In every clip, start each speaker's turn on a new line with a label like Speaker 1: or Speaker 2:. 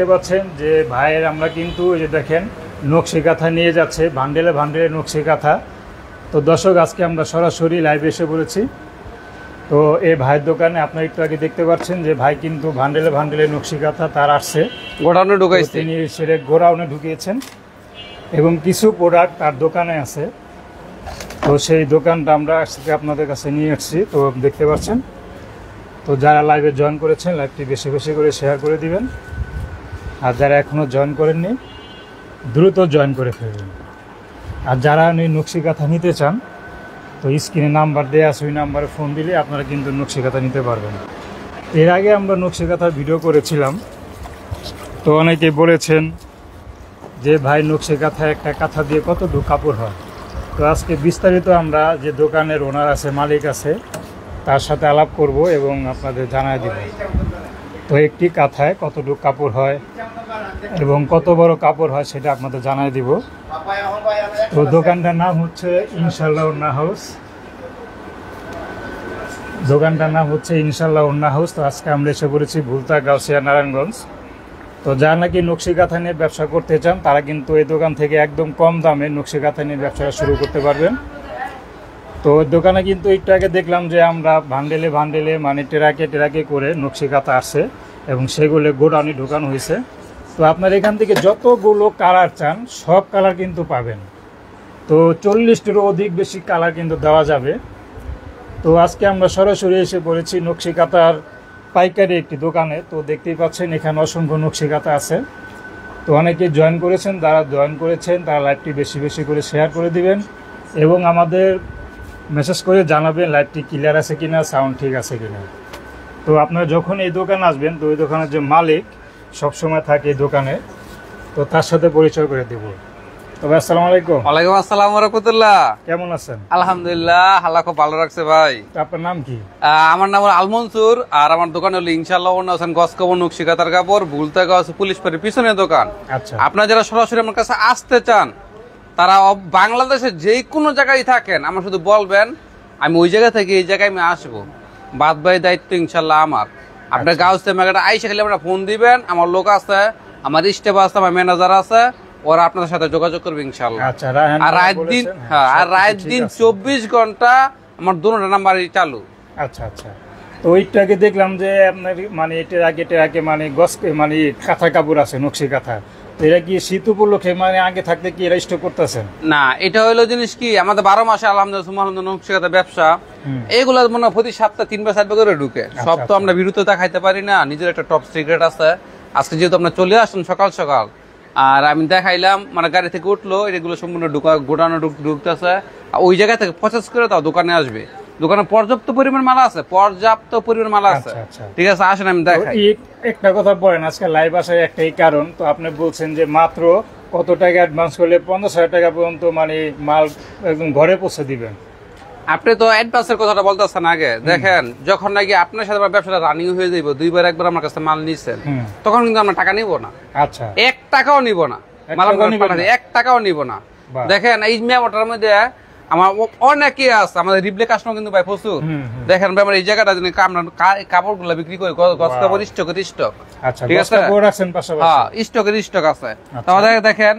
Speaker 1: দেখতে পাচ্ছেন যে ভাইয়ের আমরা কিন্তু এই যে দেখেন নকশি কাঁথা নিয়ে যাচ্ছে ভান্ডেলে ভান্ডেলে নকশি কাঁথা তো দর্শক আজকে আমরা সরাসরি লাইভে এসে বলেছি তো এই ভাইয়ের দোকানে আপনার একটু আগে দেখতে পাচ্ছেন যে ভাই কিন্তু ভান্ডেলে ভান্ডেলে নকশি কাঁথা তার আসছে গোডাউনে ঢুকাইছে তিনি সেটা গোডাউনে ঢুকিয়েছেন এবং কিছু প্রোডাক্ট তার দোকানে আছে তো সেই দোকানটা আমরা আজকে আপনাদের কাছে নিয়ে এসেছি তো দেখতে পাচ্ছেন তো যারা লাইভে জয়েন করেছেন লাইভটি বেশি বেশি করে শেয়ার করে দিবেন আর যারা এখনও জয়েন করেননি দ্রুত জয়েন করে ফেলবেন আর যারা নকশি কাঁথা নিতে চান তো স্ক্রিনে নাম্বার দেওয়া আছে ওই নাম্বারে ফোন দিলে আপনারা কিন্তু নকশি কাঁথা নিতে পারবেন এর আগে আমরা নকশি কাঁথা ভিডিও করেছিলাম তো অনেকে বলেছেন যে ভাই নকশি কাঁথা একটা কাঁথা দিয়ে কত দু কাপড় হয় তো আজকে বিস্তারিত আমরা যে দোকানের ওনার আছে মালিক আছে তার সাথে আলাপ করব এবং আপনাদের জানায় দেব তো একটি কাঁথায় কতটুকু কাপড় হয় এবং কত বড় কাপড় হয় সেটা আপনাদের জানাই দিব তো দোকানটার নাম হচ্ছে ইনশাল্লাহ উন্না হাউস দোকানটার নাম হচ্ছে ইনশাল্লাহ উন্না হাউস তো আজকে আমরা এসে পড়েছি ভুলতা গাউসিয়া নারায়ণগঞ্জ তো যারা নাকি নকশি কাঁথা নিয়ে ব্যবসা করতে চান তারা কিন্তু এই দোকান থেকে একদম কম দামে নকশি কাঁথা নিয়ে ব্যবসা শুরু করতে পারবেন তো দোকানে কিন্তু একটু আগে দেখলাম যে আমরা ভান্ডেলে ভান্ডেলে মানে টেরাকে টেরাকে করে নকশি কাতা এবং সেগুলো গোডাউনে ঢোকানো হয়েছে তো আপনার এখান থেকে যতগুলো কালার চান সব কালার কিন্তু পাবেন তো চল্লিশটিরও অধিক বেশি কালার কিন্তু দেওয়া যাবে তো আজকে আমরা সরাসরি এসে পড়েছি নকশি কাতার পাইকারি একটি দোকানে তো দেখতেই পাচ্ছেন এখানে অসংখ্য নকশি কাতা আছে তো অনেকে জয়েন করেছেন যারা জয়েন করেছেন তারা লাইভটি বেশি বেশি করে শেয়ার করে দিবেন এবং আমাদের মেসেজ করে জানাবেন লাইটটি ক্লিয়ার আছে কিনা সাউন্ড ঠিক আছে কিনা তো আপনারা যখন এই দোকানে আসবেন তো ওই দোকানের যে মালিক সবসময় থাকে এই দোকানে তো তার সাথে পরিচয় করে দেব তবে আসসালামু আলাইকুম
Speaker 2: ওয়ালাইকুম আসসালাম রহমতুল্লাহ কেমন আছেন আলহামদুলিল্লাহ আল্লাহ খুব ভালো রাখছে ভাই আপনার নাম কি আমার নাম আলমনসুর আর আমার দোকান হলো ইনশাআল্লাহ অন্য হোসেন গসকবর নকশি কাপড় ভুলতে গাছ পুলিশ পাড়ির পিছনে দোকান আচ্ছা আপনারা যারা সরাসরি আমার কাছে আসতে চান তারা বাংলাদেশের যে কোনো জায়গায় থাকেন আমার শুধু বলবেন আমি ওই জায়গা থেকে এই জায়গায় আমি আসবো বাদ বাই দায়িত্ব ইনশাল্লাহ আমার আপনার আচ্ছা। গাউসে মেঘাটা আইসে খেলে আপনারা ফোন দিবেন আমার লোক আছে আমার স্টেপ আছে আমার ম্যানেজার আছে ওরা আপনাদের সাথে যোগাযোগ করবে ইনশাল্লাহ আচ্ছা, আর রাত দিন হ্যাঁ আর রাত দিন চব্বিশ ঘন্টা আমার দুটা নাম্বার চালু আচ্ছা আচ্ছা
Speaker 1: তো ওইটাকে দেখলাম যে আপনার মানে এটার আগে এটার আগে মানে গস মানে কাঁথা কাপড় আছে নকশি কাঁথা এটা কি শীত উপলক্ষে মানে আগে থাকতে কি এটা করতেছেন
Speaker 2: না এটা হলো জিনিস কি আমাদের বারো মাসে আলহামদুলিল্লাহ ব্যবসা এগুলো মনে হয় প্রতি সপ্তাহ তিনবার চারবার করে ঢুকে আচ্ছা, সব তো আচ্ছা। আমরা বিরুদ্ধতা দেখাইতে পারি না নিজের একটা টপ সিক্রেট আছে আজকে যেহেতু আমরা চলে আসছেন সকাল সকাল আর আমি দেখাইলাম মানে গাড়ি থেকে উঠলো এগুলো সম্পূর্ণ ঢুকা গোটানো ঢুকতেছে ওই জায়গা থেকে প্রসেস করে তাও দোকানে আসবে দোকানে পর্যাপ্ত পরিমাণ মালা আছে পর্যাপ্ত পরিমাণ মালা আছে আচ্ছা, আচ্ছা। ঠিক আছে আসেন আমি দেখাই একটা কথা বলেন আজকে লাইভ আসার
Speaker 1: একটাই কারণ তো আপনি বলছেন যে মাত্র কত টাকা অ্যাডভান্স করলে পঞ্চাশ হাজার টাকা পর্যন্ত মানে মাল একদম ঘরে পৌঁছে দিবেন
Speaker 2: আপনি তো অ্যাডভান্সের কথাটা বলতেছেন আগে দেখেন যখন নাকি আপনার সাথে আমার ব্যবসাটা রানিং হয়ে যাইব দুইবার একবার আমার কাছে মাল নিচ্ছেন তখন কিন্তু আমরা টাকা নিব না আচ্ছা এক টাকাও নিব না মাল এক টাকাও নিব না দেখেন এই মেয়াটার মধ্যে আমার অনেকে আছে আমাদের রিপ্লে কাস্টমার কিন্তু ভাই প্রচুর দেখেন আমার এই জায়গাটা যিনি কাপড় গুলা বিক্রি করে গছ কাপড় স্টকের হ্যাঁ, স্টক ঠিক আছে হ্যাঁ স্টকের স্টক আছে আচ্ছা। তাহলে দেখেন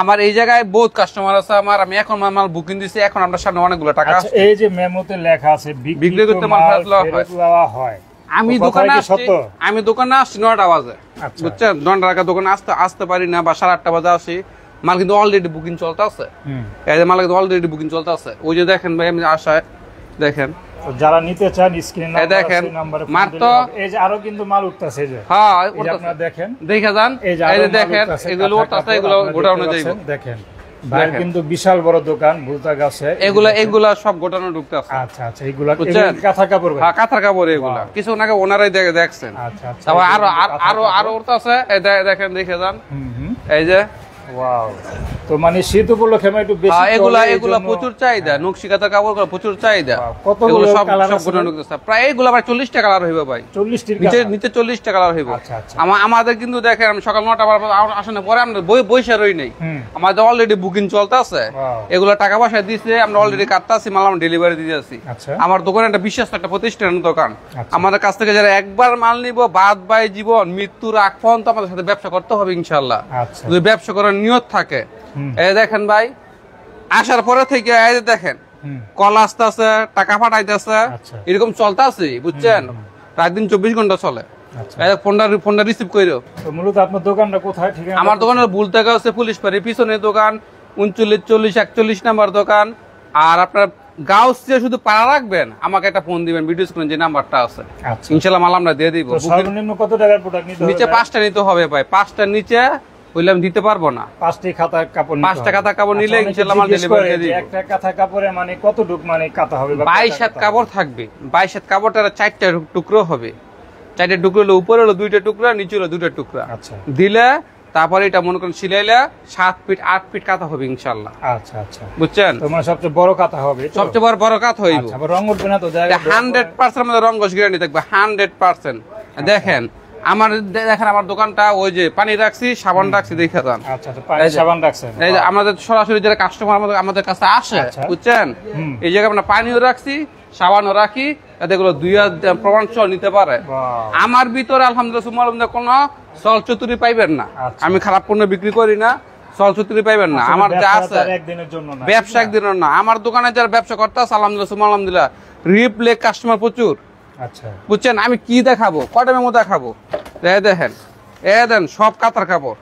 Speaker 2: আমার এই জায়গায় বহুত কাস্টমার আছে আমার আমি এখন মাল বুকিং দিছি এখন আমরা সামনে অনেকগুলো টাকা আছে আচ্ছা,
Speaker 1: এই যে মেমোতে লেখা আছে বিক্রি করতে মাল ফেরত দেওয়া হয় আমি দোকানে আসছি
Speaker 2: আমি দোকানে আসছি নটা বাজে আচ্ছা। বুঝছেন নটা টাকা দোকানে আসতে আসতে পারি না বা সাড়ে আটটা বাজে আসি মাল কিন্তু অলরেডি বুকিং চলতে আছে মাল কিন্তু অলরেডি বুকিং চলতে আছে ওই যে দেখেন ভাই আমি আশায় দেখেন যারা নিতে চান দেখেন মার তো
Speaker 1: এই যে আরো কিন্তু মাল উঠতাছে যে হ্যাঁ দেখেন
Speaker 2: যান এই যে দেখেন এগুলো উঠতাছে এগুলো দেখেন এগুলা সব কাপড় কাঁথা কাপড় এগুলা কিছু নাকি ওনারাই দেখে দেখছেন আরো আরো আরো উঠতেছে দেখেন দেখে যান এই যে Wow. তো মানে শীত উপলক্ষে আমার একটু বেশি হ্যাঁ, এগুলা এগুলা প্রচুর চাহিদা হ্যাঁ। নকশি কাতার কাপড় গুলো প্রচুর চাহিদা হ্যাঁ, কতগুলো সব প্রায় টাকা হইবে ভাই নিচে টাকা হইবে আমার আমাদের কিন্তু দেখেন আমি সকাল নটা বার আসনে পরে আমরা বই বইসা রই নাই আমাদের অলরেডি বুকিং আছে এগুলা টাকা পয়সা দিছে আমরা অলরেডি আছি মাল আমরা ডেলিভারি আছি আচ্ছা। আমার দোকানে একটা বিশেষ একটা প্রতিষ্ঠানের দোকান আচ্ছা। আমাদের কাছ থেকে যারা একবার মাল নিব বাদ বাই জীবন মৃত্যুর আগ পর্যন্ত আমাদের সাথে ব্যবসা করতে হবে ইনশাআল্লাহ আচ্ছা। যদি ব্যবসা করার নিয়ত থাকে দেখেন ভাই আসার পরে থেকে দেখেন কল আসতেছে টাকা ফাটাইতেছে আচ্ছা। এরকম চলতে আছে বুঝছেন প্রায় দিন চব্বিশ ঘন্টা চলে আচ্ছা। দোকান একচল্লিশ নাম্বার দোকান আর আপনার শুধু পাড়া রাখবেন আমাকে একটা ফোন দিবেন ভিডিও যে নাম্বারটা আছে আচ্ছা। ইনশাল্লাহ দিয়ে দিব নিচে পাঁচটা নিতে হবে ভাই পাঁচটার নিচে দিতে পারবো না খাতা কাপড় পাঁচটা কাপড় আচ্ছা, নিলে
Speaker 1: মানে মানে
Speaker 2: কাপড় থাকবে কাপড়টা টুকরো হবে টুকরো উপরে হলো দুইটা নিচে দুইটা টুকরা আচ্ছা দিলে তারপরে এটা মনে করেন সিলাইলে সাত ফিট আট ফিট কাঁথা হবে ইনশাল্লাহ আচ্ছা আচ্ছা
Speaker 1: বুঝছেন তোমার মানে সবচেয়ে বড় হবে সবচেয়ে বড় বড় হইব আচ্ছা, রং
Speaker 2: হান্ড্রেড পার্সেন্ট গ্যারান্টি থাকবে হান্ড্রেড পার্সেন্ট দেখেন আমার দেখেন আমার দোকানটা ওই যে পানি রাখছি সাবান রাখছি দেখে যান আচ্ছা, আচ্ছা, এই যে আমাদের সরাসরি যারা কাস্টমার আমাদের আমাদের কাছে আসে আচ্ছা। বুঝছেন এই জায়গায় আমরা পানিও রাখছি সাবানও রাখি যাতে দুই প্রমাণ নিতে পারে আমার ভিতরে আলহামদুলিল্লাহ কোনো সল চতুরি পাইবেন না আমি খারাপ পণ্য বিক্রি করি না সল চতুরি পাইবেন না আমার যা আছে ব্যবসা একদিনের না আমার দোকানে যারা ব্যবসা করতে আছে আলহামদুলিল্লাহ সুমান আলহামদুলিল্লাহ রিপ্লে কাস্টমার প্রচুর আচ্ছা বুঝছেন আমি কি দেখাবো কটমের মতো দেখাবো এ দেখেন এ দেন সব কাতার কাপড়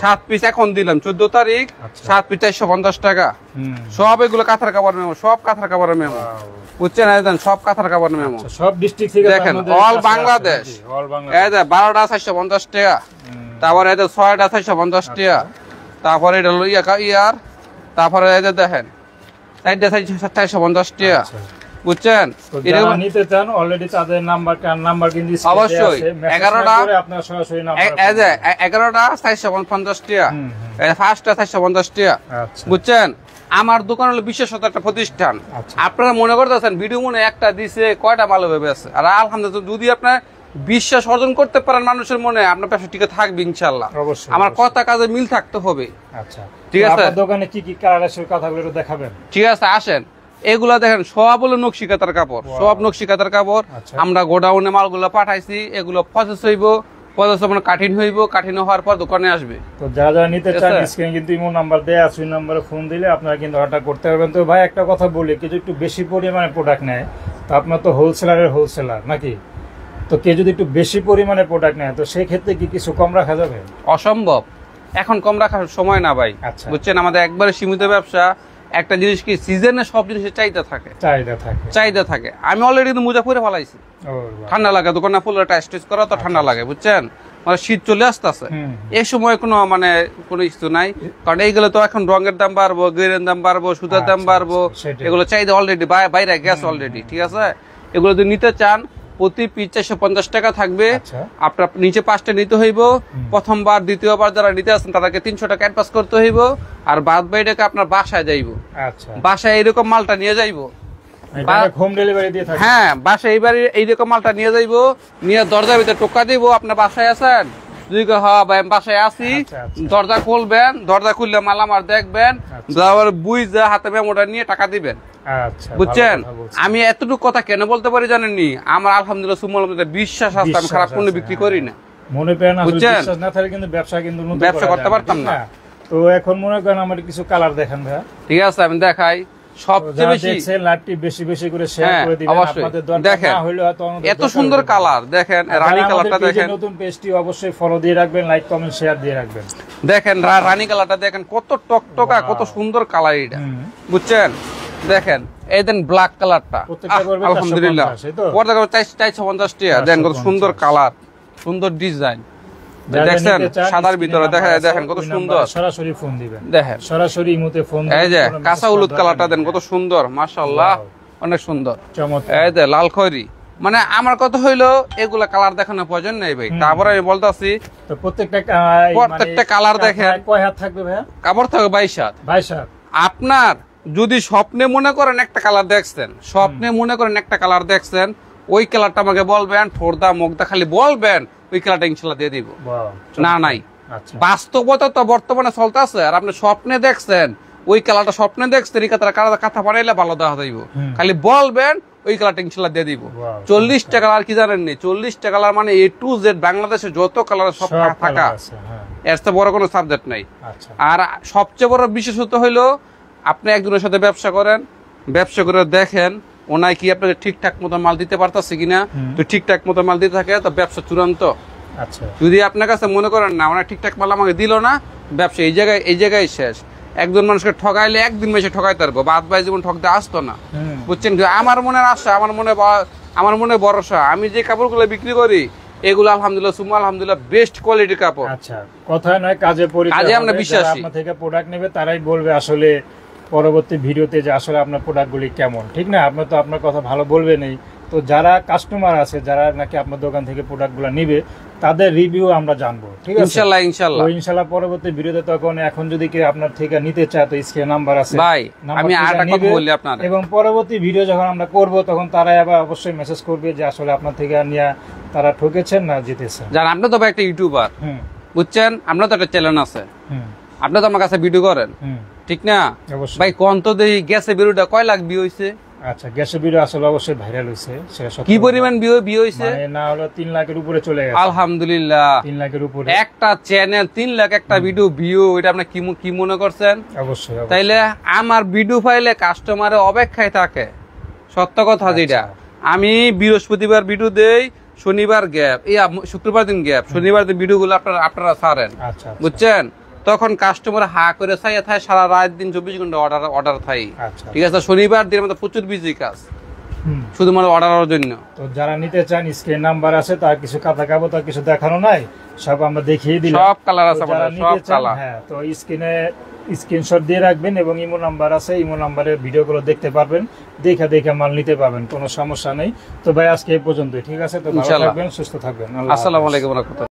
Speaker 2: সাত পিস এখন দিলাম চোদ্দ তারিখ আচ্ছা। সাত পিস চারশো পঞ্চাশ টাকা সব এগুলো কাঁথার কাপড় মেমো সব কাঁথার কাপড় মেমো বুঝছেন এদেন সব কাঁথার কাপড় মেমো আচ্ছা, সব ডিস্ট্রিক্ট দেখেন অল বাংলাদেশ এদের বারোটা চারশো পঞ্চাশ টাকা তারপরে এদের ছয়টা চারশো পঞ্চাশ আচ্ছা। টাকা তারপরে এটা হলো ইয়ার তারপরে এদের দেখেন চারটা চারশো পঞ্চাশ টাকা বুঝছেন অবশ্যই 11টা আপনার সরাসরি নাম্বার আচ্ছা। বুঝছেন আমার দোকান হলো বিশেষত একটা প্রতিষ্ঠান আচ্ছা। আপনারা মনে করতেছেন ভিডিও মনে একটা দিছে কয়টা ভালো ভেবে আছে আর আলহামদুলিল্লাহ যদি আপনার বিশ্বাস অর্জন করতে পারেন মানুষের মনে আপনার ব্যবসা টিকে থাকবে ইনশাল্লাহ আমার কথা কাজে মিল থাকতে হবে আচ্ছা ঠিক আছে দোকানে কি কি কালার
Speaker 1: কথাগুলো দেখাবেন
Speaker 2: ঠিক আছে আসেন এগুলা দেখেন সব হলো নকশিকাতার কাপড় সব নকশিকাতার কাপড় আচ্ছা। আমরা গোডাউনে মালগুলো পাঠাইছি এগুলো প্রসেস হইব প্রসেস মানে হওয়ার পর দোকানে আসবে
Speaker 1: অর্ডার করতে ভাই একটা কথা বলি একটু বেশি পরিমাণে প্রোডাক্ট নেয় আপনার তো হোলসেলারের হোলসেলার নাকি তো কে যদি একটু বেশি পরিমাণে প্রোডাক্ট নেয় তো কি কিছু কম রাখা যাবে
Speaker 2: অসম্ভব এখন কম রাখার সময় না ভাই আচ্ছা। বুঝছেন আমাদের একবারে সীমিত ব্যবসা একটা জিনিস কি সিজনে সব জিনিসের চাহিদা থাকে চাহিদা থাকে চাহিদা থাকে আমি অলরেডি কিন্তু মোজা ফলাইছি ঠান্ডা লাগে দোকানে ফুলের টাইস টিস করা তো ঠান্ডা আচ্ছা, লাগে আচ্ছা। বুঝছেন মানে শীত চলে আসতেছে এই সময় কোনো মানে কোনো ইস্যু নাই কারণ এইগুলো তো এখন রঙের দাম বাড়বো গ্রেনের দাম বাড়বো সুতার দাম আচ্ছা, বাড়বো এগুলো চাহিদা অলরেডি বাইরে গ্যাস অলরেডি ঠিক আছে এগুলো যদি নিতে চান প্রতি পিস চারশো পঞ্চাশ টাকা থাকবে আচ্ছা। আপনার নিচে পাঁচটা নিতে হইব প্রথমবার দ্বিতীয়বার যারা নিতে আসেন তাদেরকে তিনশো টাকা অ্যাডভান্স করতে হইব আর বাদ বাইটাকে আপনার বাসায় যাইব আচ্ছা। বাসায় এরকম মালটা নিয়ে যাইব হোম মানে ডেলিভারি হ্যাঁ বাসায় মালটা নিয়ে নিয়ে টোকা আপনার বাসায় বাসায় আচ্ছা, দরজা খুলবেন দরজা খুললে মাল আমার দেখবেন বুঝ হাতে মেমোটা নিয়ে টাকা দিবেন আচ্ছা, বুঝছেন আমি এতটুকু কথা কেন বলতে পারি জানেননি আমার আলহামদুলিল্লাহ সুমল বিশ্বাস আছে আমি খারাপ পণ্য বিক্রি হ্যাঁ। করি না
Speaker 1: মনে না বুঝছেন না থাকলে কিন্তু ব্যবসা কিন্তু ব্যবসা করতে পারতাম না হ্যাঁ। তো এখন মনে করেন আমার কিছু কালার দেখেন ভাই
Speaker 2: ঠিক আছে আমি দেখাই হ্যাঁ, দেখেন রানী কালারটা দেখেন কত টকটকা কত সুন্দর কালার এটা বুঝছেন দেখেন এই দেন ব্ল্যাক কালারটা আলহামদুলিল্লাহ চারশো পঞ্চাশ কত সুন্দর কালার সুন্দর ডিজাইন দেখছেন সাদার ভিতরে দেখেন কত সুন্দর সরাসরি ফোন দিবেন
Speaker 1: দেখেন সরাসরি ইমোতে ফোন এই যে কাঁচা হলুদ কালারটা
Speaker 2: দেন কত সুন্দর মাশাআল্লাহ অনেক সুন্দর এই যে লাল খয়রি মানে আমার কথা হইলো এগুলা কালার দেখানোর প্রয়োজন নেই ভাই তারপরে আমি বলতেছি প্রত্যেকটা মানে প্রত্যেকটা কালার দেখেন
Speaker 1: কয় হাত থাকবে ভাই
Speaker 2: কাপড় থাকবে বাইশ হাত বাইশ হাত আপনার যদি স্বপ্নে মনে করেন একটা কালার দেখছেন স্বপ্নে মনে করেন একটা কালার দেখছেন ওই কালারটা আমাকে বলবেন ঠোরদা মুগদা খালি বলবেন ওই কালারটা ইনশাল্লাহ দিয়ে দিব না নাই আচ্ছা। বাস্তবতা তো বর্তমানে চলতে আছে আর আপনি স্বপ্নে দেখছেন ওই কালারটা স্বপ্নে দেখছেন কথা কাতার বানাইলে ভালো দেওয়া দিব খালি বলবেন ওই কালারটা ইনশাল্লাহ দিয়ে দিব চল্লিশটা কালার কি জানেন নি চল্লিশটা কালার মানে এ টু জেড বাংলাদেশে যত কালার সব থাকা হ্যাঁ। এর বড় কোনো সাবজেক্ট নাই আচ্ছা। আর সবচেয়ে বড় বিশেষত্ব হইলো আপনি একজনের সাথে ব্যবসা করেন ব্যবসা করে দেখেন ওনায় কি আপনাকে ঠিকঠাক মতো মাল দিতে পারতেছে কিনা তো ঠিকঠাক মতো মাল দিতে থাকে তো ব্যবসা চূড়ান্ত আচ্ছা যদি আপনার কাছে মনে করেন না ওনার ঠিকঠাক মাল আমাকে দিল না ব্যবসা এই জায়গায় এই জায়গায় শেষ একজন মানুষকে ঠকাইলে একদিন বেশি ঠকাই পারবো বাদ ভাই যেমন ঠকতে আসতো না বুঝছেন আমার মনের আশা আমার মনে আমার মনে ভরসা আমি যে কাপড়গুলো বিক্রি করি এগুলো আলহামদুলিল্লাহ সুমা আলহামদুলিল্লাহ বেস্ট কোয়ালিটির কাপড় আচ্ছা
Speaker 1: কথা নয় কাজে পরিচয় কাজে আমরা বিশ্বাসী আপনার থেকে প্রোডাক্ট নেবে তারাই বলবে আসলে পরবর্তী ভিডিওতে যে আসলে আপনার প্রোডাক্টগুলি কেমন ঠিক না আপনার তো আপনার কথা ভালো বলবেনই তো যারা কাস্টমার আছে যারা নাকি আপনার দোকান থেকে প্রোডাক্টগুলো নেবে তাদের রিভিউ আমরা জানবো ঠিক আছে ইনশাআল্লাহ ইনশাআল্লাহ ইনশাআল্লাহ পরবর্তী ভিডিওতে তখন এখন যদি কেউ আপনার থেকে নিতে চায় তো স্ক্রিন নাম্বার আছে ভাই আমি আরেকটা কথা বলি এবং পরবর্তী ভিডিও যখন আমরা করব তখন তারা আবার অবশ্যই মেসেজ করবে যে আসলে আপনার থেকে নিয়ে তারা ঠকেছেন না জিতেছেন
Speaker 2: যার আপনি তো একটা ইউটিউবার বুঝছেন আমরা তো একটা চ্যানেল আছে আপনি তো আমার কাছে ভিডিও করেন ঠিক না ভাই কোন তো গ্যাসে বিরুটা কয় লাখ বি হইছে
Speaker 1: আচ্ছা গ্যাসে বিল আসলে অবশ্যই ভাইরাল হয়েছে কি
Speaker 2: পরিমাণ বিয়ে বি হইছে মানে না হলো 3 লাখের উপরে চলে গেছে আলহামদুলিল্লাহ 3 লাখের উপরে একটা চ্যানেল 3 লাখ একটা ভিডিও বিয়ে এটা আপনি কি কি মনে করছেন অবশ্যই তাইলে আমার ভিডিও ফাইলে কাস্টমারে অপেক্ষায় থাকে সত্য কথা আচ্ছা। যেটা আমি বৃহস্পতিবার ভিডিও দেই শনিবার গ্যাপ এই শুক্রবার দিন গ্যাপ শনিবার দিন ভিডিওগুলো আপনারা আপনারা ছাড়েন আচ্ছা, আচ্ছা। বুঝছেন তখন কাস্টমার হা করে চাইয়া থাকে সারা রাত দিন চব্বিশ ঘন্টা অর্ডার অর্ডার থাই ঠিক আছে শনিবার দিনের মধ্যে প্রচুর বিজি কাজ
Speaker 1: যারা নিতে দেখিয়ে সব কালার আছে হ্যাঁ, দিয়ে রাখবেন এবং ইমো নাম্বার আছে ইমো দেখতে পারবেন দেখে দেখে মাল নিতে পারবেন কোনো সমস্যা নেই তো ভাই আজকে এই পর্যন্ত ঠিক আছে তো ভালো থাকবেন সুস্থ থাকবেন আসসালাম